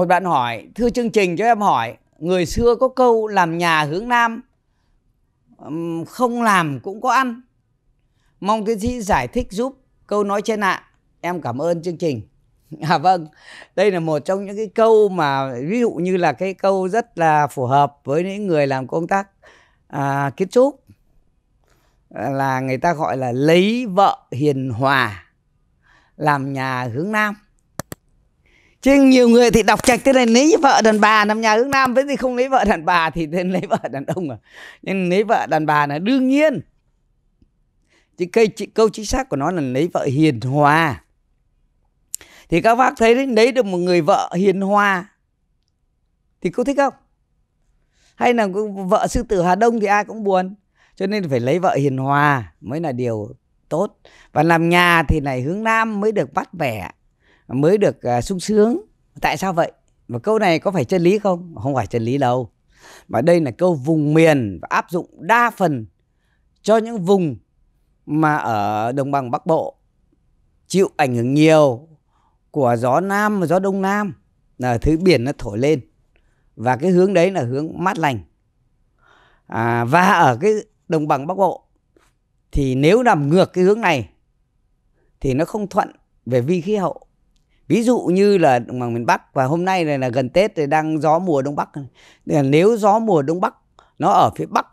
Một bạn hỏi, thưa chương trình cho em hỏi, người xưa có câu làm nhà hướng Nam, không làm cũng có ăn. Mong tiến sĩ giải thích giúp câu nói trên ạ. Em cảm ơn chương trình. À vâng, đây là một trong những cái câu mà ví dụ như là cái câu rất là phù hợp với những người làm công tác à, kiến trúc là người ta gọi là lấy vợ hiền hòa làm nhà hướng nam chứ nhiều người thì đọc trạch thế này lấy vợ đàn bà nằm nhà hướng nam với thì không lấy vợ đàn bà thì nên lấy vợ đàn ông à nhưng lấy vợ đàn bà là đương nhiên chứ cây câu chính xác của nó là lấy vợ hiền hòa thì các bác thấy đấy lấy được một người vợ hiền hòa thì cô thích không hay là vợ sư tử hà đông thì ai cũng buồn cho nên phải lấy vợ hiền hòa mới là điều tốt và làm nhà thì này hướng nam mới được bắt vẻ mới được à, sung sướng tại sao vậy và câu này có phải chân lý không không phải chân lý đâu mà đây là câu vùng miền và áp dụng đa phần cho những vùng mà ở đồng bằng bắc bộ chịu ảnh hưởng nhiều của gió nam và gió đông nam là thứ biển nó thổi lên và cái hướng đấy là hướng mát lành à, và ở cái đồng bằng bắc bộ thì nếu nằm ngược cái hướng này thì nó không thuận về vi khí hậu ví dụ như là đồng bằng miền bắc và hôm nay này là gần tết thì đang gió mùa đông bắc nếu gió mùa đông bắc nó ở phía bắc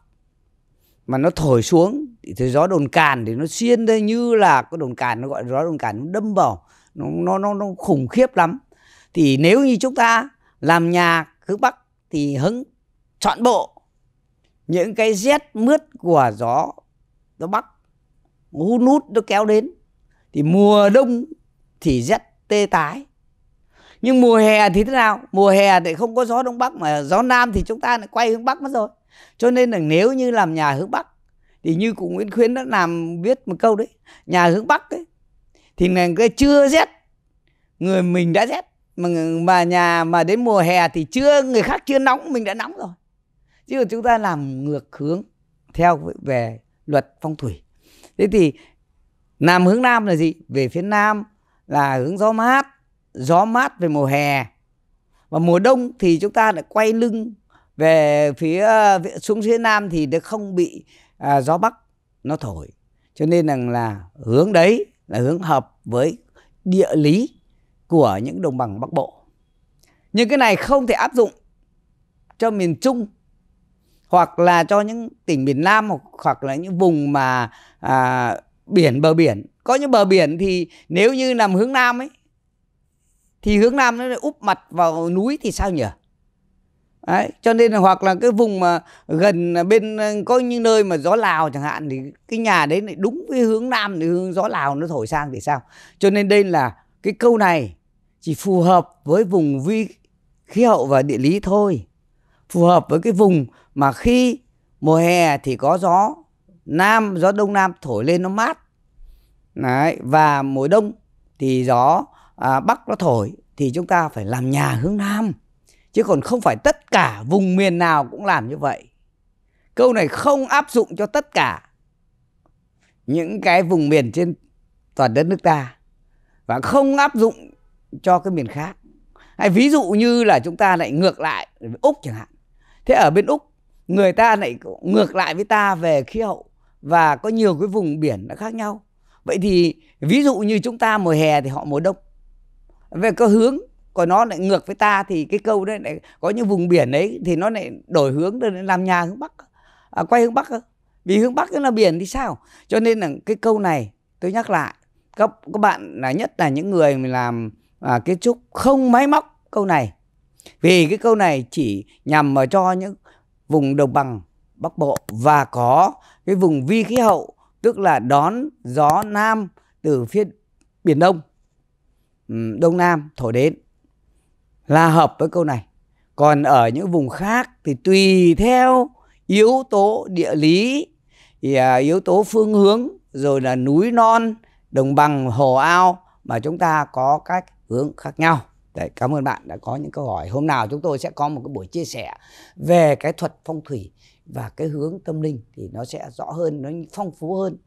mà nó thổi xuống thì gió đồn càn thì nó xiên đây như là cái đồn càn nó gọi gió đồn càn nó đâm vào nó nó nó, nó khủng khiếp lắm thì nếu như chúng ta làm nhà hướng bắc thì hứng chọn bộ những cái rét mướt của gió gió bắc hút nút nó kéo đến thì mùa đông thì rét tê tái nhưng mùa hè thì thế nào mùa hè thì không có gió đông bắc mà gió nam thì chúng ta lại quay hướng bắc mất rồi cho nên là nếu như làm nhà hướng bắc thì như cụ nguyễn khuyến đã làm viết một câu đấy nhà hướng bắc đấy thì là cái chưa rét người mình đã rét mà mà nhà mà đến mùa hè thì chưa người khác chưa nóng mình đã nóng rồi chứ chúng ta làm ngược hướng theo về luật phong thủy thế thì làm hướng Nam là gì? Về phía Nam là hướng gió mát gió mát về mùa hè và mùa đông thì chúng ta lại quay lưng về phía xuống phía nam thì nó không bị à, gió bắc nó thổi cho nên rằng là hướng đấy là hướng hợp với địa lý của những đồng bằng bắc bộ nhưng cái này không thể áp dụng cho miền trung hoặc là cho những tỉnh miền nam hoặc, hoặc là những vùng mà à, biển bờ biển có những bờ biển thì nếu như nằm hướng nam ấy thì hướng nam nó úp mặt vào núi thì sao nhỉ Đấy, cho nên là hoặc là cái vùng mà gần bên có những nơi mà gió lào chẳng hạn thì cái nhà đấy lại đúng với hướng nam thì hướng gió lào nó thổi sang thì sao cho nên đây là cái câu này chỉ phù hợp với vùng vi khí hậu và địa lý thôi phù hợp với cái vùng mà khi mùa hè thì có gió nam gió đông nam thổi lên nó mát Đấy, và mùa đông thì gió à, bắc nó thổi thì chúng ta phải làm nhà hướng nam chứ còn không phải tất cả vùng miền nào cũng làm như vậy câu này không áp dụng cho tất cả những cái vùng miền trên toàn đất nước ta và không áp dụng cho cái miền khác hay ví dụ như là chúng ta lại ngược lại úc chẳng hạn thế ở bên úc người ta lại ngược lại với ta về khí hậu và có nhiều cái vùng biển nó khác nhau vậy thì ví dụ như chúng ta mùa hè thì họ mùa đông về cơ hướng của nó lại ngược với ta thì cái câu đấy lại có những vùng biển đấy thì nó lại đổi hướng để làm nhà hướng bắc à, quay hướng bắc vì hướng bắc là biển thì sao cho nên là cái câu này tôi nhắc lại các các bạn là nhất là những người mình làm à, kiến trúc không máy móc câu này vì cái câu này chỉ nhằm mà cho những vùng đồng bằng bắc bộ và có cái vùng vi khí hậu tức là đón gió nam từ phía biển đông ừ, đông nam thổi đến là hợp với câu này còn ở những vùng khác thì tùy theo yếu tố địa lý à, yếu tố phương hướng rồi là núi non đồng bằng hồ ao mà chúng ta có các hướng khác nhau Đấy, cảm ơn bạn đã có những câu hỏi. Hôm nào chúng tôi sẽ có một cái buổi chia sẻ về cái thuật phong thủy và cái hướng tâm linh thì nó sẽ rõ hơn, nó phong phú hơn